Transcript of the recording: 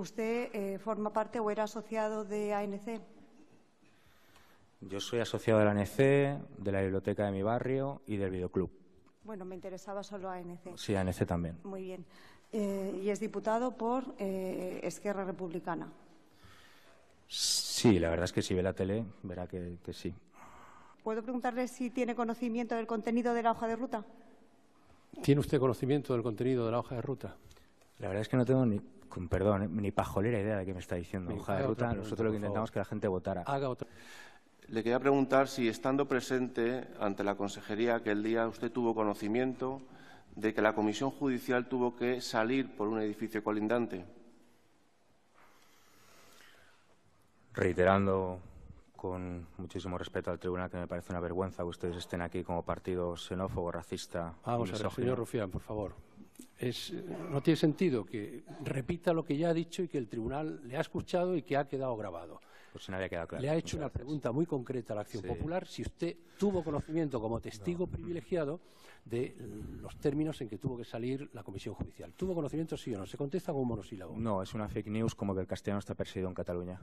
¿Usted eh, forma parte o era asociado de ANC? Yo soy asociado de la ANC, de la biblioteca de mi barrio y del videoclub. Bueno, me interesaba solo ANC. Sí, ANC también. Muy bien. Eh, y es diputado por eh, Esquerra Republicana. Sí, la verdad es que si ve la tele verá que sí. ¿Puedo preguntarle si tiene conocimiento del contenido de la hoja de ruta? ¿Tiene usted conocimiento del contenido de la hoja de ruta? La verdad es que no tengo ni, perdón, ¿eh? ni pajolera idea de qué me está diciendo. nosotros lo que intentamos es que la gente votara. Haga Le quería preguntar si, estando presente ante la consejería aquel día, usted tuvo conocimiento de que la comisión judicial tuvo que salir por un edificio colindante. Reiterando con muchísimo respeto al tribunal que me parece una vergüenza que ustedes estén aquí como partido xenófobo, racista. Vamos a ver, señor Rufián, por favor no tiene sentido que repita lo que ya ha dicho y que el tribunal le ha escuchado y que ha quedado grabado. Pues le ha hecho una pregunta muy concreta a la Acción Popular si usted tuvo conocimiento como testigo privilegiado de los términos en que tuvo que salir la Comisión Judicial. ¿Tuvo conocimiento sí o no? ¿Se contesta con un monosílabo? No, es una fake news como que el castellano está perseguido en Cataluña.